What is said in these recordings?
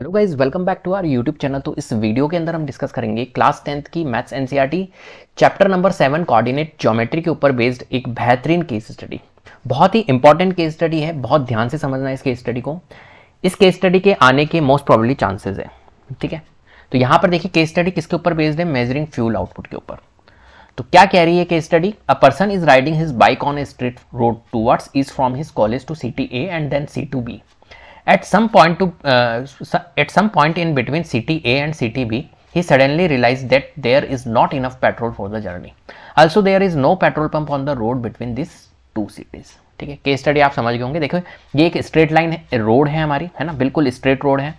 hello guys welcome back to our YouTube channel तो इस video के अंदर हम डिस्कस करेंगे क्लास टेंथ की maths NCERT chapter number seven coordinate geometry के ऊपर बेस्ड एक बेहतरीन केस स्टडी बहुत ही इंपॉर्टेंट केस स्टडी है बहुत ध्यान से समझना इस केस स्टडी को इस केस स्टडी के आने के मोस्ट प्रॉबली चांसेज है ठीक है तो यहाँ पर देखिए केस स्टडी किसके ऊपर बेस्ड है मेजरिंग फ्यूल आउटपुट के ऊपर तो क्या कह रही है case study a person is riding his bike on street road towards is from his college to city A and then C to B at some point to at some point in between city A and city B he suddenly realise that there is not enough petrol for the journey also there is no petrol pump on the road between this two cities ठीक है case study आप समझ गए होंगे देखो ये एक straight line है रोड है हमारी है ना बिल्कुल स्ट्रेट रोड है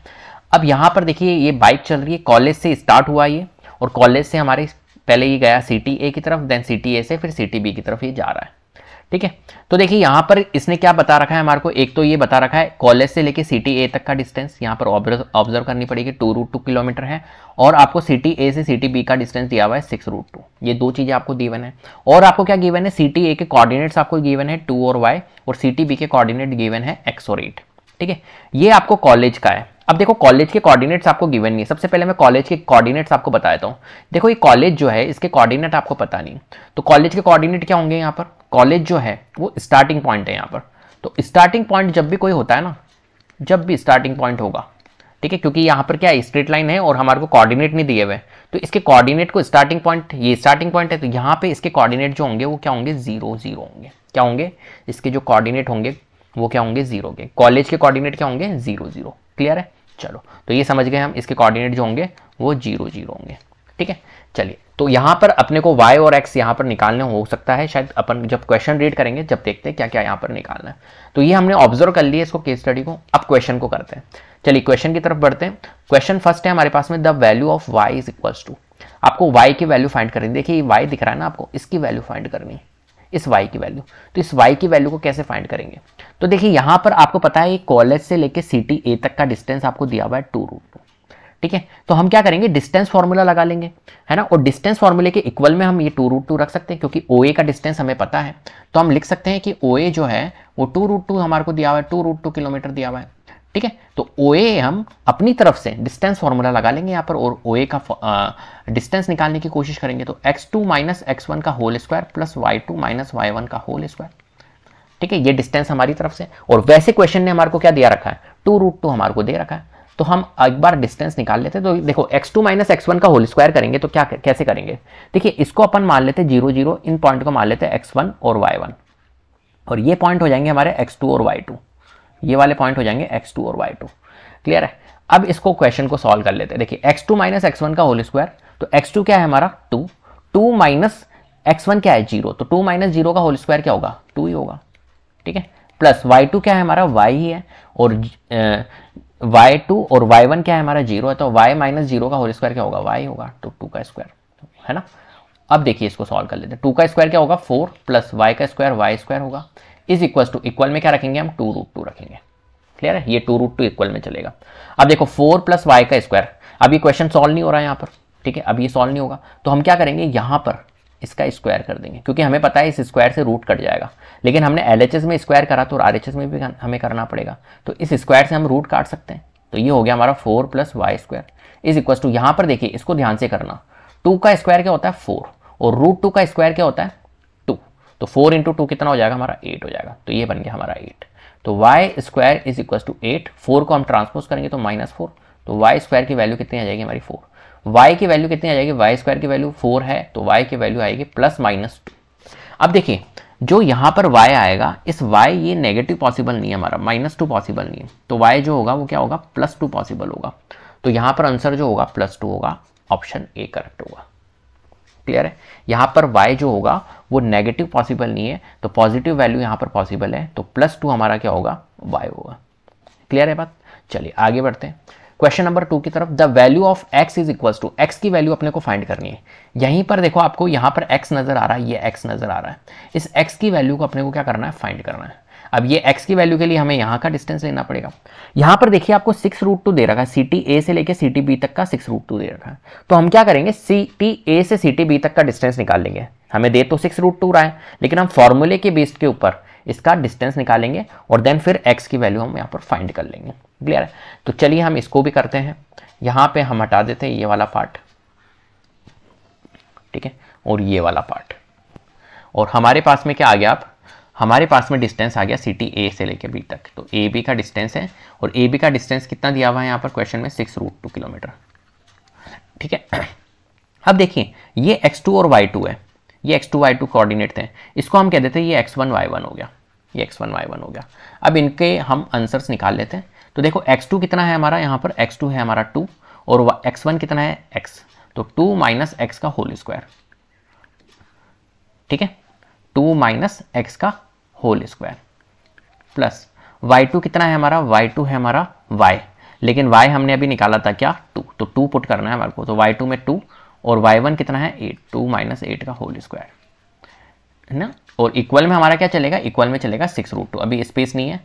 अब यहाँ पर देखिए ये बाइक चल रही है कॉलेज से स्टार्ट हुआ ये और कॉलेज से हमारे पहले ये गया सिटी ए की तरफ देन सिटी ए से फिर सिटी बी की तरफ ये जा रहा है ठीक है तो देखिए यहां पर इसने क्या बता रखा है हमारे को एक तो ये बता रखा है कॉलेज से लेके सिटी ए तक का डिस्टेंस यहाँ पर ऑब्जर्व करनी पड़ेगी टू रूट टू किलोमीटर है और आपको सिटी ए से सिटी बी का डिस्टेंस दिया हुआ है सिक्स रूट टू ये दो चीज़ें आपको गिवन है और आपको क्या गिवन है सिटी ए के कॉर्डिनेट्स आपको गिवन है टू और वाई और सिटी बी के कॉर्डिनेट गिवन है एक्स और एट ठीक है ये आपको कॉलेज का है अब देखो कॉलेज के कोऑर्डिनेट्स आपको गिवन नहीं है सबसे पहले मैं कॉलेज के कोऑर्डिनेट्स आपको बता देता हूँ देखो ये कॉलेज जो है इसके कोऑर्डिनेट आपको पता नहीं तो कॉलेज के कोऑर्डिनेट क्या होंगे यहाँ पर कॉलेज जो है वो स्टार्टिंग पॉइंट है यहाँ पर तो स्टार्टिंग पॉइंट जब भी कोई होता है ना जब भी स्टार्टिंग पॉइंट होगा ठीक है क्योंकि यहाँ पर क्या है स्ट्रेट लाइन है और हमारे को कॉर्डिनेट नहीं दिए हुए तो इसके कॉर्डिनेट को स्टार्टिंग पॉइंट ये स्टार्टिंग पॉइंट है तो यहाँ पर इसके कॉर्डिनेट जो होंगे वो क्या होंगे जीरो जीरो होंगे क्या होंगे इसके जो कॉर्डिनेट होंगे वो क्या होंगे जीरो के कॉलेज के कोऑर्डिनेट क्या होंगे जीरो जीरो क्लियर है चलो तो ये समझ गए हम इसके कोऑर्डिनेट जो होंगे वो जीरो जीरो होंगे ठीक है चलिए तो यहाँ पर अपने को y और x यहाँ पर निकालने हो सकता है शायद अपन जब क्वेश्चन रीड करेंगे जब देखते हैं क्या क्या यहाँ पर निकालना है तो ये हमने ऑब्जर्व कर लिया इसको केस स्टडी को अब क्वेश्चन को करते हैं चलिए क्वेश्चन की तरफ बढ़ते हैं क्वेश्चन फर्स्ट है हमारे पास में the value of y is equals to आपको y की वैल्यू फाइंड करनी देखिए y दिख रहा है ना आपको इसकी वैल्यू फाइंड करनी है इस y की वैल्यू तो इस y की वैल्यू को कैसे फाइंड करेंगे तो देखिए यहाँ पर आपको पता है कॉलेज से लेके सिटी ए तक का डिस्टेंस आपको दिया हुआ है टू रूट टू ठीक है तो हम क्या करेंगे डिस्टेंस फॉर्मूला लगा लेंगे है ना और डिस्टेंस फॉर्मूले के इक्वल में हम ये टू रूट टू रख सकते हैं क्योंकि ओ ए का डिस्टेंस हमें पता है तो हम लिख सकते हैं कि ओ जो है वो टू रूट टू हमारे को दिया हुआ है टू रूट टू किलोमीटर दिया हुआ है ठीक है तो ओ हम अपनी तरफ से डिस्टेंस फार्मूला लगा लेंगे यहाँ पर और ओ का डिस्टेंस निकालने की कोशिश करेंगे तो x two minus x one का whole square plus y two minus y one का होल स्क्वायर ठीक है ये डिस्टेंस हमारी तरफ से और वैसे क्वेश्चन ने हमारे को क्या दिया रखा है टू रूट टू हमारे को दे रखा है तो हम एक बार डिस्टेंस निकाल लेते हैं तो देखो x2 टू माइनस एक्स का होल स्क्वायर करेंगे तो क्या कैसे करेंगे देखिए इसको अपन मान लेते हैं जीरो जीरो इन पॉइंट को मान लेते हैं x1 और y1 और ये पॉइंट हो जाएंगे हमारे x2 और y2 ये वाले पॉइंट हो जाएंगे x2 और y2 क्लियर है अब इसको क्वेश्चन को सॉल्व कर लेते हैं देखिए x2 टू माइनस एक्स का होल स्क्वायर तो x2 क्या है हमारा 2 2 माइनस एक्स क्या है 0 तो 2 माइनस जीरो का होल स्क्वायर क्या होगा 2 ही होगा ठीक है प्लस y2 क्या है हमारा y ही है और y2 और y1 क्या है हमारा 0 है तो y माइनस जीरो का होल स्क्वायर क्या होगा वाई होगा तो टू का स्क्वायर है ना अब देखिए इसको सॉल्व कर लेते हैं टू का स्क्वायर क्या होगा फोर प्लस वाई का स्क्वायर वाई स्क्वायर होगा इज इक्वल टू इक्वल में क्या रखेंगे हम टू रूट टू रखेंगे क्लियर है ये टू रूट टू इक्वल में चलेगा अब देखो फोर प्लस वाई का स्क्वायर अब ये क्वेश्चन सॉल्व नहीं हो रहा है यहाँ पर ठीक है अब ये सॉल्व नहीं होगा तो हम क्या करेंगे यहाँ पर इसका स्क्वायर कर देंगे क्योंकि हमें पता है इस स्क्वायर से रूट कट जाएगा लेकिन हमने एल में स्क्वायर करा तो आर में भी हमें करना पड़ेगा तो इस स्क्वायर से हम रूट काट सकते हैं तो ये हो गया हमारा four plus y square is equal to यहाँ पर देखिए इसको ध्यान से करना टू का स्क्वायर क्या होता है फोर और रूट टू का स्क्वायर क्या होता है तो फोर इंटू टू कितना हो जाएगा हमारा एट हो जाएगा तो ये बन गया हमारा एट तो y square is equal to eight four को हम ट्रांसपोज करेंगे तो माइनस फोर तो वाई स्क्वायर की वैल्यू कितनी आ जाएगी हमारी फोर वाई की वैल्यू कितनी आ जाएगी वाई स्क्वायर की वैल्यू फोर है तो वाई की वैल्यू आएगी प्लस माइनस टू अब देखिए जो यहाँ पर y आएगा इस y ये नेगेटिव पॉसिबल नहीं है हमारा माइनस टू पॉसिबल नहीं है तो y जो होगा वो क्या होगा प्लस टू पॉसिबल होगा तो यहाँ पर आंसर जो होगा प्लस टू होगा ऑप्शन ए करेक्ट होगा क्लियर है यहाँ पर y जो होगा वो नेगेटिव पॉसिबल नहीं है तो पॉजिटिव वैल्यू यहाँ पर पॉसिबल है तो प्लस टू हमारा क्या होगा y होगा क्लियर है बात चलिए आगे बढ़ते हैं क्वेश्चन नंबर टू की तरफ the value of x is equal to x की वैल्यू अपने को फाइंड करनी है यहीं पर देखो आपको यहाँ पर x नज़र आ रहा है ये x नज़र आ रहा है इस x की वैल्यू को अपने को क्या करना है फाइंड करना है अब ये x की वैल्यू के लिए हमें यहाँ का डिस्टेंस लेना पड़ेगा यहाँ पर देखिए आपको सिक्स रूट टू दे रखा है सी टी ए से लेकर सी टी बी तक का सिक्स रूट टू दे रखा है तो हम क्या करेंगे सी टी ए से सी टी बी तक का डिस्टेंस निकाल लेंगे हमें दे तो सिक्स रूट टू रहा है लेकिन हम फॉर्मूले के बेस के ऊपर इसका डिस्टेंस निकालेंगे और देन फिर एक्स की वैल्यू हम यहाँ पर फाइंड कर लेंगे क्लियर है तो चलिए हम इसको भी करते हैं यहाँ पर हम हटा देते हैं ये वाला पार्ट ठीक है और ये वाला पार्ट और हमारे पास में क्या आ गया आप हमारे पास में डिस्टेंस आ गया सिटी ए से लेके बी तक तो ए बी का डिस्टेंस है और ए बी का डिस्टेंस कितना दिया हुआ है यहाँ पर क्वेश्चन में सिक्स रूट टू किलोमीटर ठीक है अब देखिए ये x2 और y2 है ये x2 y2 कोऑर्डिनेट थे इसको हम कह देते हैं ये x1 y1 हो गया ये x1 y1 हो गया अब इनके हम आंसर्स निकाल लेते हैं तो देखो x2 कितना है हमारा यहाँ पर x2 है हमारा 2 और x1 कितना है x तो 2 माइनस एक्स का होल स्क्वायर ठीक है 2 माइनस एक्स का whole square plus y two कितना है हमारा वाई टू है हमारा वाई लेकिन वाई हमने अभी निकाला था क्या टू तो टू पुट करना है हमारे को तो वाई टू में टू और वाई वन कितना है एट टू माइनस एट का होल स्क्वायर है ना और इक्वल में हमारा क्या चलेगा इक्वल में चलेगा सिक्स रूट टू अभी स्पेस नहीं है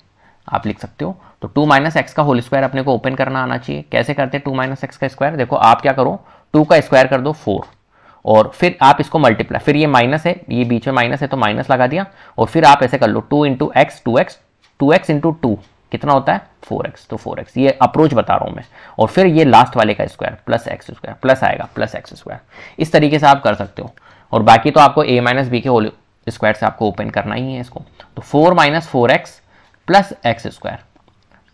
आप लिख सकते हो तो टू माइनस एक्स का होल स्क्वायर अपने को ओपन करना आना चाहिए कैसे करते हैं टू माइनस एक्स का स्क्वायर देखो आप क्या करो टू का स्क्वायर कर दो फोर और फिर आप इसको मल्टीप्लाई फिर ये माइनस है ये बीच में माइनस है तो माइनस लगा दिया और फिर आप ऐसे कर लो two into x two x two x into two कितना होता है फोर एक्स तो फोर एक्स ये अप्रोच बता रहा हूँ मैं और फिर ये लास्ट वाले का square plus x square plus आएगा प्लस एक्स स्क्वायर इस तरीके से आप कर सकते हो और बाकी तो आपको ए माइनस बी के होल स्क्वायर से आपको ओपन करना ही है इसको तो four minus four x plus x square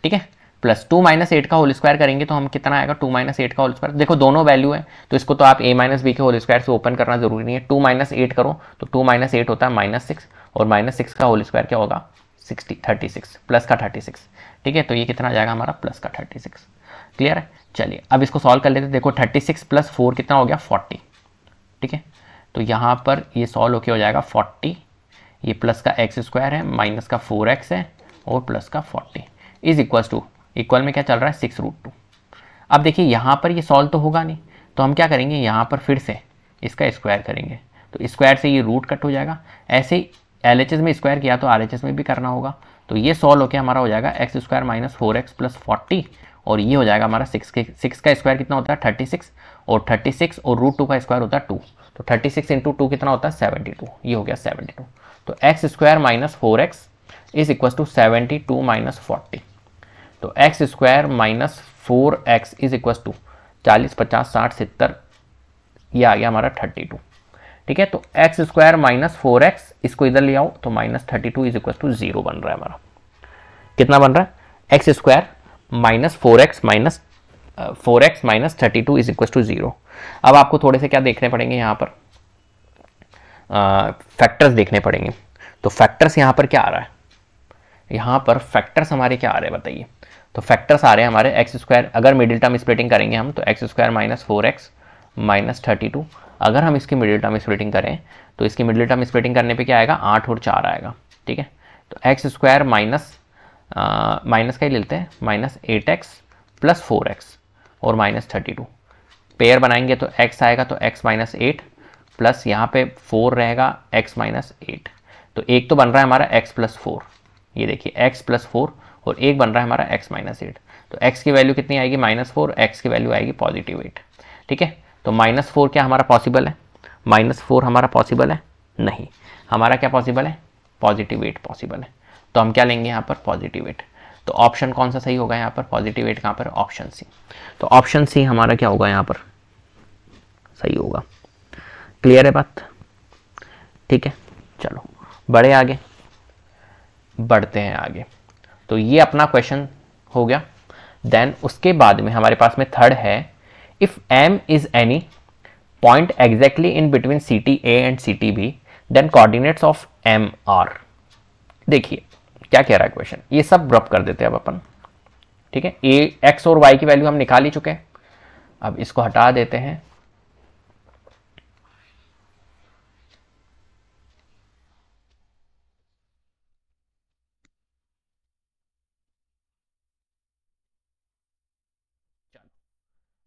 ठीक है प्लस टू माइनस एट का होल स्क्वायर करेंगे तो हम कितना आएगा टू माइनस एट का होल स्क्वायर देखो दोनों वैल्यू है तो इसको तो आप ए माइनस बी के होल स्क्वायर से ओपन करना जरूरी नहीं है टू माइनस एट करो तो टू माइनस एट होता है माइनस सिक्स और माइनस सिक्स का होल स्क्वायर क्या होगा सिक्सटी थर्टी सिक्स प्लस का थर्टी सिक्स ठीक है तो ये कितना जाएगा हमारा प्लस का थर्टी सिक्स क्लियर है चलिए अब इसको सॉल्व कर लेते हैं देखो थर्टी सिक्स प्लस फोर कितना हो गया फोर्टी ठीक है तो यहाँ पर ये सॉल्व होके हो जाएगा फोर्टी ये प्लस का एक्स स्क्वायर है माइनस का फोर एक्स है और प्लस का forty is equal to equal में क्या चल रहा है सिक्स रूट टू अब देखिए यहाँ पर ये सॉल्व तो होगा नहीं तो हम क्या करेंगे यहाँ पर फिर से इसका स्क्वायर करेंगे तो स्क्वायर से ये रूट कट हो जाएगा ऐसे ही एल में स्क्वायर किया तो आर में भी करना होगा तो ये सॉल्व होकर हमारा हो जाएगा x square minus four x plus forty और ये हो जाएगा हमारा सिक्स के सिक्स का स्क्वायर कितना होता है थर्टी सिक्स और थर्टी सिक्स और रूट टू का स्क्वायर होता है टू तो थर्टी सिक्स इंटू टू कितना होता है सेवेंटी टू ये हो गया सेवेंटी टू तो x square minus four x is equal to seventy two minus forty तो x square minus four x is equal to चालीस पचास साठ सत्तर ये आ गया हमारा थर्टी टू ठीक है तो x square minus four x इसको इधर ले आओ तो minus thirty two is equal to zero बन रहा है हमारा कितना बन रहा है x square minus four x minus four x minus thirty two is equal to zero अब आपको थोड़े से क्या देखने पड़ेंगे यहाँ पर फैक्टर्स uh, देखने पड़ेंगे तो फैक्टर्स यहाँ पर क्या आ रहा है यहाँ पर फैक्टर्स हमारे क्या आ रहे हैं बताइए तो फैक्टर्स आ रहे हैं हमारे एक्स स्क्वायर अगर मिडिल टर्म स्प्लिटिंग करेंगे हम तो x square minus four x minus thirty two अगर हम इसकी मिडिल टर्म स्प्लिटिंग करें तो इसकी मिडिल टर्म स्प्लिटिंग करने पे क्या आएगा आठ और चार आएगा ठीक है तो एक्स स्क्वायर माइनस माइनस का ही लेते हैं minus eight x plus four x और माइनस थर्टी टू पेयर बनाएंगे तो एक्स आएगा तो एक्स माइनस एट प्लस यहाँ पे फोर रहेगा एक्स माइनस एट तो एक तो बन रहा है हमारा एक्स प्लस फोर ये देखिए एक्स प्लस फोर और एक बन रहा है हमारा x माइनस एट तो x की वैल्यू कितनी आएगी माइनस फोर एक्स की वैल्यू आएगी पॉजिटिव एट ठीक है तो माइनस फोर क्या हमारा पॉसिबल है माइनस फोर हमारा पॉसिबल है नहीं हमारा क्या पॉसिबल है पॉजिटिव एट पॉसिबल है तो हम क्या लेंगे यहाँ पर पॉजिटिव एट तो ऑप्शन कौन सा सही होगा यहाँ पर पॉजिटिव एट कहाँ पर ऑप्शन सी तो ऑप्शन सी हमारा क्या होगा यहाँ पर सही होगा क्लियर है बात ठीक है चलो बड़े आगे बढ़ते हैं आगे तो ये अपना क्वेश्चन हो गया देन उसके बाद में हमारे पास में थर्ड है if M is any point exactly in between city A and city B then coordinates of M are देखिए क्या कह रहा है क्वेश्चन ये सब रब कर देते हैं अब अपन ठीक है ए एक्स और वाई की वैल्यू हम निकाल ही चुके हैं अब इसको हटा देते हैं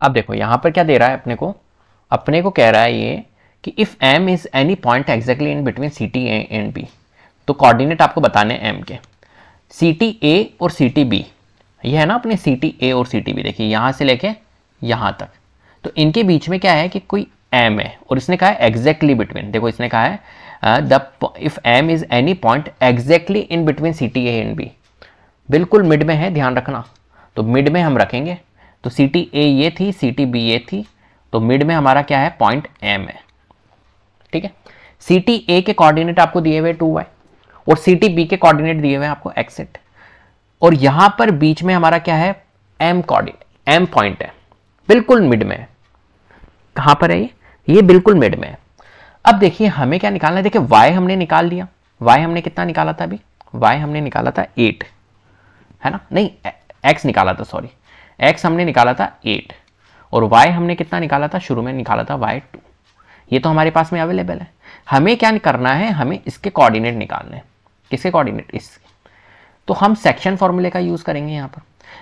अब देखो यहाँ पर क्या दे रहा है अपने को अपने को कह रहा है ये कि if M is any point exactly in between city A and B तो कोऑर्डिनेट आपको बताने एम के सी टी ए और सी टी बी ये है ना अपने सी टी ए और सी टी बी देखिए यहाँ से लेके यहाँ तक तो इनके बीच में क्या है कि कोई एम है और इसने कहा है एग्जैक्टली बिटवीन देखो इसने कहा है the if M is any point exactly in between city A and B बिल्कुल मिड में है ध्यान रखना तो मिड में हम रखेंगे तो सी टी ए ये थी सी टी बी ये थी तो मिड में हमारा क्या है पॉइंट एम है ठीक है सी टी ए के कोऑर्डिनेट आपको दिए हुए टू वाई और सी टी बी के कोऑर्डिनेट दिए हुए आपको एक्सिट और यहां पर बीच में हमारा क्या है एम कोऑर्डिनेट एम पॉइंट है बिल्कुल मिड में कहां पर है ये ये बिल्कुल मिड में है अब देखिए हमें क्या निकालना है देखिए वाई हमने निकाल लिया वाई हमने कितना निकाला था अभी वाई हमने निकाला था एट है ना नहीं एक्स निकाला था सॉरी एक्स हमने निकाला था एट और वाई हमने कितना निकाला था शुरू में निकाला था वाई टू ये तो हमारे पास में अवेलेबल है हमें क्या करना है हमें इसके कोऑर्डिनेट निकालने हैं किसके कोऑर्डिनेट इसके तो हम सेक्शन फॉर्मूले का यूज़ करेंगे यहाँ पर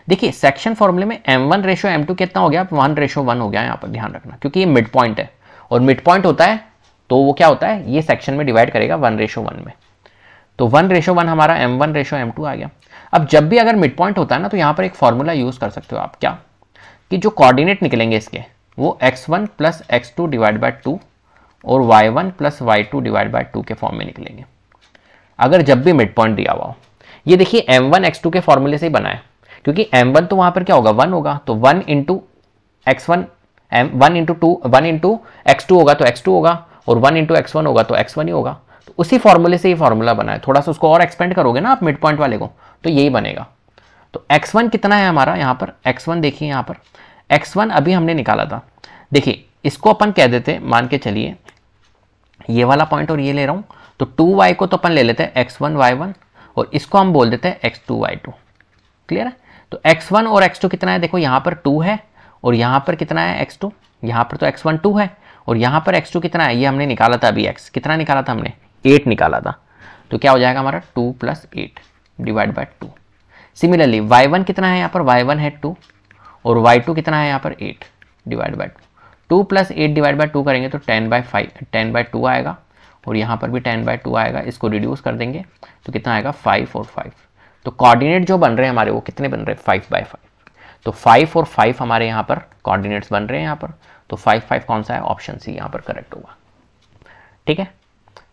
देखिए सेक्शन फॉर्मूले में M one ratio M two कितना हो गया वन रेशो वन हो गया यहाँ पर ध्यान रखना क्योंकि ये मिड पॉइंट है और मिड पॉइंट होता है तो वो क्या होता है ये सेक्शन में डिवाइड करेगा वन रेशो वन में तो वन रेशो वन हमारा M one ratio M two आ गया अब जब भी अगर मिड पॉइंट होता है ना तो यहां पर एक फॉर्मूला यूज़ कर सकते हो आप क्या कि जो कोऑर्डिनेट निकलेंगे इसके वो x one plus x two divide by two और y one plus y two divide by two के फॉर्म में निकलेंगे अगर जब भी मिड पॉइंट दिया हुआ हो ये देखिए एम वन के फॉर्मूले से ही बना है क्योंकि वन तो वहां पर क्या होगा वन होगा तो one into x one M one into two one into x two होगा तो एक्स टू होगा और वन इंटू एक्स वन होगा तो एक्स वन ही होगा तो उसी फॉर्मूले से ही फॉर्मूला बना है थोड़ा सा उसको और एक्सपेंड करोगे ना आप मिड पॉइंट वाले को तो यही बनेगा तो x1 कितना है हमारा यहाँ पर x1 देखिए यहाँ पर x1 अभी हमने निकाला था देखिए इसको अपन कह देते मान के चलिए ये वाला पॉइंट और ये ले रहा हूँ तो 2y को तो अपन ले लेते हैं x1 y1 और इसको हम बोल देते हैं x2 y2 क्लियर है तो x1 और x2 कितना है देखो यहाँ पर 2 है और यहाँ पर कितना है x2 यहाँ पर तो x1 2 है और यहाँ पर x2 कितना है ये हमने निकाला था अभी x कितना निकाला था हमने 8 निकाला था तो क्या हो जाएगा हमारा 2 plus eight divide by two similarly y one कितना है यहाँ पर वाई वन है टू और वाई टू कितना है यहाँ पर eight divide by two two plus eight divide by two करेंगे तो ten by five ten by two आएगा और यहाँ पर भी टेन बाय टू आएगा इसको रिड्यूस कर देंगे तो कितना आएगा फाइव और फाइव तो कॉर्डिनेट जो बन रहे हैं हमारे वो कितने बन रहे हैं फाइव बाय फाइव तो फाइव और फाइव हमारे यहाँ पर कॉर्डिनेट्स बन रहे हैं यहाँ पर तो फाइव फाइव कौन सा है ऑप्शन सी यहाँ पर करेक्ट होगा ठीक है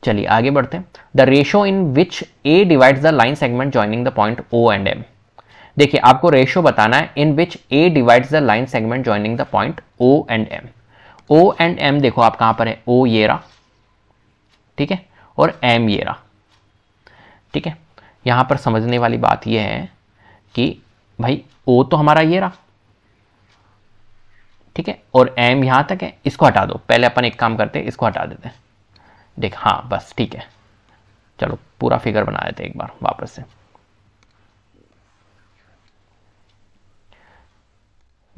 चलिए आगे बढ़ते हैं the ratio in which A divides the line segment joining the point O and M देखिए आपको रेशो बताना है in which A divides the line segment joining the point O and M O and M देखो आप कहां पर है ओ ये रहा ठीक है और एम ये रहा ठीक है यहां पर समझने वाली बात यह है कि भाई ओ तो हमारा ये रहा ठीक है और एम यहां तक है इसको हटा दो पहले अपन एक काम करते हैं इसको हटा देते हैं देख हाँ बस ठीक है चलो पूरा फिगर बना देते एक बार वापस से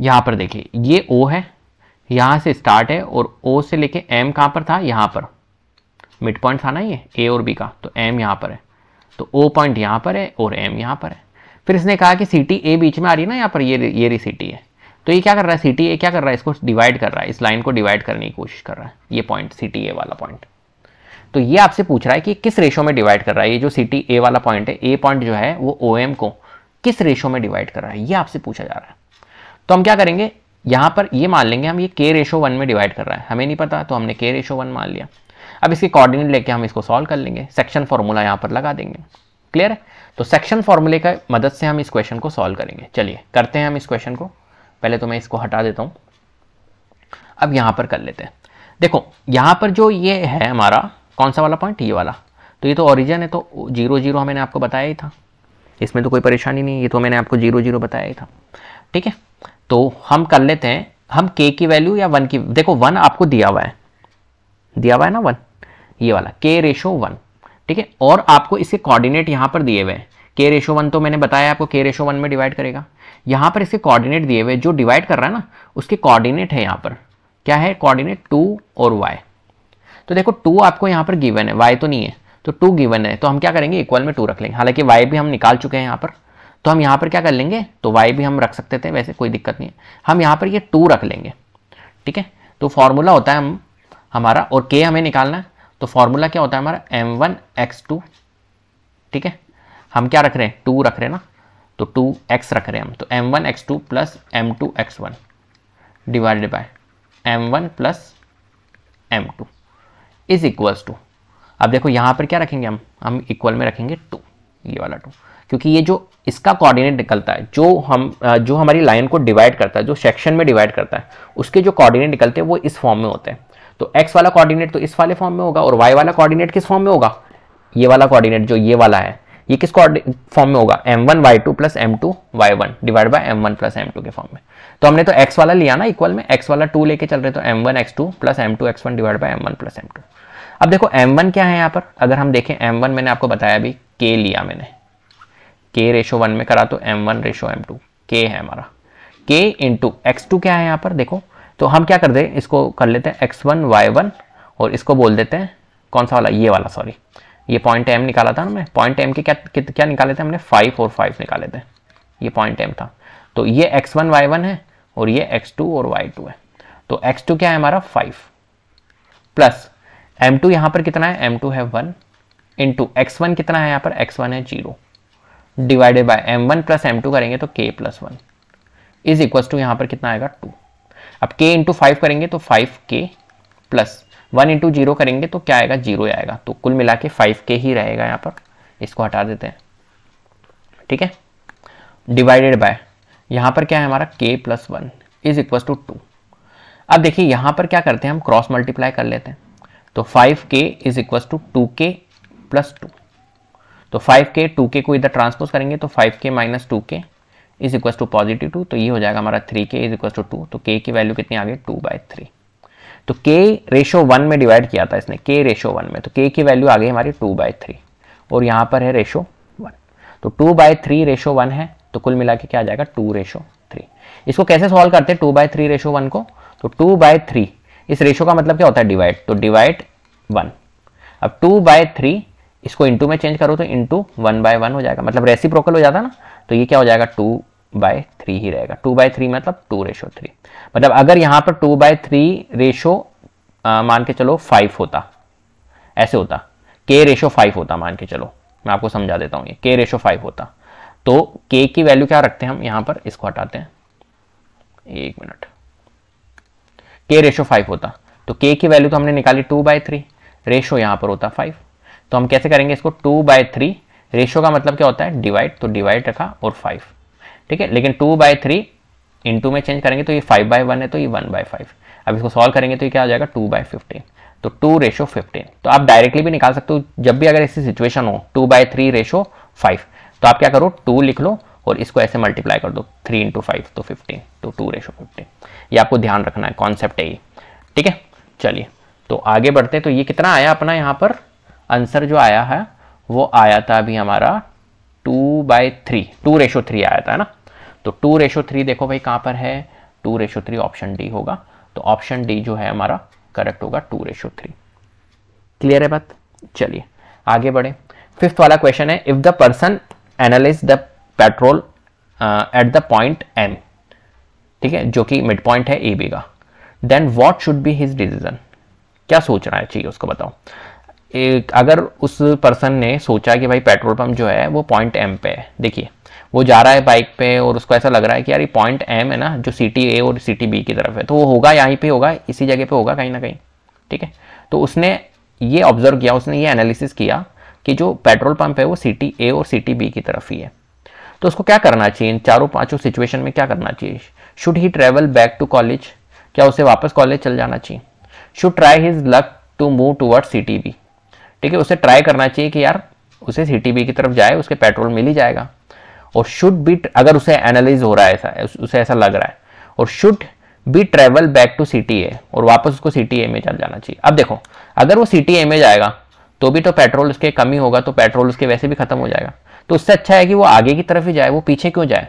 यहां पर देखिए ये ओ है यहां से स्टार्ट है और ओ से लेके एम कहां पर था यहां पर मिड पॉइंट था ना ये ए और बी का तो एम यहां पर है तो ओ पॉइंट यहां पर है और एम यहां पर है फिर इसने कहा कि सी टी ए बीच में आ रही है ना यहां पर ये ये रही सी टी है तो ये क्या कर रहा है सी टी ए क्या कर रहा है इसको डिवाइड कर रहा है इस लाइन को डिवाइड करने की कोशिश कर रहा है ये पॉइंट सी टी ए वाला पॉइंट तो ये आपसे पूछ रहा है कि किस रेशो में डिवाइड कर रहा है ये जो सिटी ए वाला पॉइंट है ए पॉइंट जो है वो ओ एम को किस रेशो में डिवाइड कर रहा है ये आपसे पूछा जा रहा है तो हम क्या करेंगे यहां पर ये मान लेंगे हम ये के रेशो वन में डिवाइड कर रहा है हमें नहीं पता तो हमने के रेशो वन मान लिया अब इसके कोऑर्डिनेट लेके हम इसको सॉल्व कर लेंगे सेक्शन फॉर्मूला यहां पर लगा देंगे क्लियर है तो सेक्शन फॉर्मूले का मदद से हम इस क्वेश्चन को सॉल्व करेंगे चलिए करते हैं हम इस क्वेश्चन को पहले तो मैं इसको हटा देता हूं अब यहां पर कर लेते हैं देखो यहां पर जो ये है हमारा कौन सा वाला पॉइंट ये वाला तो ये तो ऑरिजन है तो जीरो जीरो हाँ मैंने आपको बताया ही था इसमें तो कोई परेशानी नहीं ये तो मैंने आपको जीरो जीरो बताया ही था ठीक है तो हम कर लेते हैं हम के की वैल्यू या वन की देखो वन आपको दिया हुआ है दिया हुआ है ना वन ये वाला के रेशो वन ठीक है और आपको इसके कोऑर्डिनेट यहाँ पर दिए हुए हैं के रेशो वन तो मैंने बताया आपको के रेशो वन में डिवाइड करेगा यहाँ पर इसके कोऑर्डिनेट दिए हुए जो डिवाइड कर रहा है ना उसके कोऑर्डिनेट है यहाँ पर क्या है कोऑर्डिनेट टू और वाई तो देखो टू आपको यहाँ पर गिवन है वाई तो नहीं है तो टू गिवन है तो हम क्या करेंगे इक्वल में टू रख लेंगे हालांकि वाई भी हम निकाल चुके हैं यहाँ पर तो हम यहाँ पर क्या कर लेंगे तो वाई भी हम रख सकते थे वैसे कोई दिक्कत नहीं है हम यहाँ पर ये यह टू रख लेंगे ठीक है तो फार्मूला होता है हम हमारा और के हमें निकालना है तो फार्मूला क्या होता है हमारा एम वन एक्स टू ठीक है हम क्या रख रहे हैं टू रख रहे हैं ना तो टू एक्स रख रहे हैं हम तो M one x two plus M two x one divided by M one plus M two is equals to अब देखो यहाँ पर क्या रखेंगे हम हम इक्वल में रखेंगे टू ये वाला टू क्योंकि ये जो इसका कोऑर्डिनेट निकलता है जो हम जो हमारी लाइन को डिवाइड करता है जो सेक्शन में डिवाइड करता है उसके जो कोऑर्डिनेट निकलते हैं वो इस फॉर्म में होते हैं तो एक्स वाला कोऑर्डिनेट तो इस वाले फॉर्म में होगा और वाई वाला कोऑर्डिनेट किस फॉर्म में होगा ये वाला कोऑर्डिनेट जो ये वाला है ये किस फॉर्म में होगा M one y two plus M two y one divide by M one plus M two के फॉर्म में तो हमने तो एक्स वाला लिया ना इक्वल में एक्स वाला टू लेके चल रहे तो M one x two plus M two x one divide by M one plus M two अब देखो m1 क्या है यहाँ पर अगर हम देखें m1 मैंने आपको बताया अभी k लिया मैंने k रेशो वन में करा तो m1 रेशो टू के है हमारा k इंटू एक्स क्या है यहाँ पर देखो तो हम क्या कर दे इसको कर लेते हैं वाई वन और इसको बोल देते हैं कौन सा वाला ये वाला सॉरी ये पॉइंट एम निकाला था हमने पॉइंट एम के क्या क्या निकाले थे हमने फाइव और फाइव निकाले थे ये पॉइंट एम था तो ये एक्स वन वाई वन है और ये एक्स टू और वाई टू है तो एक्स टू क्या है हमारा फाइव प्लस एम टू यहाँ पर कितना है एम टू है वन इंटू एक्स वन कितना है यहाँ पर एक्स वन है zero divided by M one plus M two करेंगे तो k plus one is equal to यहाँ पर कितना आएगा टू अब के इंटू फाइव करेंगे तो फाइव के प्लस वन इंटू जीरो करेंगे तो क्या आएगा जीरो आएगा तो कुल मिला के फाइव के ही रहेगा यहाँ पर इसको हटा देते हैं ठीक है डिवाइडेड बाय यहाँ पर क्या है हमारा k plus one is equal to two अब देखिए यहाँ पर क्या करते हैं हम क्रॉस मल्टीप्लाई कर लेते हैं तो 5k k is equal to two k plus two तो 5k के टू के को इधर ट्रांसपोज करेंगे तो 5k k minus two k is equal to positive two तो ये हो जाएगा हमारा 3k k is equal to two तो k की वैल्यू कितनी आ गई टू बाई थ्री तो k रेशो वन में डिवाइड किया था इसने k रेशो वन में तो k की वैल्यू आ गई हमारी टू बाई थ्री और यहाँ पर है रेशो वन तो two by three ratio one है तो कुल मिला के क्या आ जाएगा टू रेशो थ्री इसको कैसे सॉल्व करते हैं two by three ratio one को तो टू बाई थ्री इस रेशो का मतलब क्या होता है डिवाइड तो डिवाइड वन अब टू बाय थ्री इसको इंटू में चेंज करो तो इंटू वन बाय वन हो जाएगा मतलब रेसिप्रोकल हो जाता ना तो ये क्या हो जाएगा टू बाय थ्री ही रहेगा टू बाय थ्री मतलब टू रेशो थ्री मतलब अगर यहां पर टू बाय थ्री रेशो मान के चलो फाइव होता ऐसे होता के रेशो फाइव होता मान के चलो मैं आपको समझा देता हूँ ये के रेशो फाइव होता तो के की वैल्यू क्या रखते हैं हम यहां पर इसको हटाते हैं एक मिनट के रेशो फाइव होता तो के की वैल्यू तो हमने निकाली टू बाई थ्री रेशो यहाँ पर होता फाइव तो हम कैसे करेंगे इसको टू बाई थ्री रेशो का मतलब क्या होता है डिवाइड तो डिवाइड रखा और फाइव ठीक है लेकिन टू बाई थ्री टू में चेंज करेंगे तो ये फाइव बाय वन है तो ये वन बाय फाइव अब इसको सॉल्व करेंगे तो ये क्या हो जाएगा टू बाई फिफ्टीन तो टू रेशो फिफ्टीन तो आप डायरेक्टली भी निकाल सकते हो जब भी अगर ऐसी सिचुएशन हो two by three ratio five तो आप क्या करो टू लिख लो और इसको ऐसे मल्टीप्लाई कर दो थ्री इंटू फाइव तो फिफ्टीन तो टू रेशो फिफ्टीन ये आपको ध्यान रखना है कॉन्सेप्ट है ये ठीक है चलिए तो आगे बढ़ते हैं तो ये कितना आया अपना यहाँ पर आंसर जो आया है वो आया था अभी हमारा two by three two ratio three आया था ना तो टू रेशो थ्री देखो भाई कहाँ पर है two ratio three option D होगा तो ऑप्शन डी जो है हमारा करेक्ट होगा टू रेशो थ्री क्लियर है बात चलिए आगे बढ़े फिफ्थ वाला क्वेश्चन है if the person analyse the petrol at the point M ठीक है जो कि मिड पॉइंट है ए बी का then what should be his decision क्या सोच रहा है चाहिए उसको बताओ एक अगर उस पर्सन ने सोचा कि भाई पेट्रोल पंप जो है वो पॉइंट एम पे है देखिए वो जा रहा है बाइक पे और उसको ऐसा लग रहा है कि यार ये पॉइंट एम है ना जो सिटी ए और सिटी बी की तरफ है तो वो होगा यहीं पे होगा इसी जगह पे होगा कहीं ना कहीं ठीक है तो उसने ये ऑब्जर्व किया उसने ये एनालिसिस किया कि जो पेट्रोल पंप है वो सिटी ए और सिटी बी की तरफ ही है तो उसको क्या करना चाहिए इन चारों पांचों सिचुएशन में क्या करना चाहिए should he travel back to college क्या उसे वापस कॉलेज चल जाना चाहिए should try his luck to move toward C B ठीक है उसे ट्राई करना चाहिए कि यार उसे सी बी की तरफ जाए उसके पेट्रोल मिल ही जाएगा और शुड बी अगर उसे एनालाइज हो रहा है ऐसा उसे ऐसा लग रहा है और should be travel back to C A और वापस उसको सी ए में चल जाना चाहिए अब देखो अगर वो सी ए में जाएगा तो भी तो पेट्रोल उसके कम ही होगा तो पेट्रोल उसके वैसे भी खत्म हो जाएगा तो उससे अच्छा है कि वो आगे की तरफ ही जाए वो पीछे क्यों जाए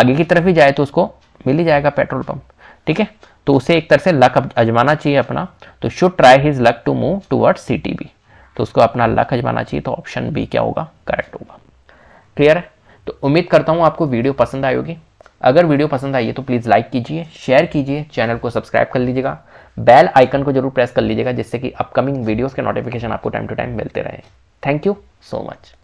आगे की तरफ ही जाए तो उसको मिल ही जाएगा पेट्रोल पंप ठीक है तो उसे एक तरह से लक अजमाना चाहिए अपना तो should try his luck to move towards C B तो उसको अपना लक अजमाना चाहिए तो ऑप्शन बी क्या होगा करेक्ट होगा क्लियर है तो उम्मीद करता हूँ आपको वीडियो पसंद आई होगी अगर वीडियो पसंद आई है तो प्लीज़ लाइक कीजिए शेयर कीजिए चैनल को सब्सक्राइब कर लीजिएगा बेल आइकन को जरूर प्रेस कर लीजिएगा जिससे कि अपकमिंग वीडियोस के नोटिफिकेशन आपको टाइम टू टाइम मिलते रहे थैंक यू सो मच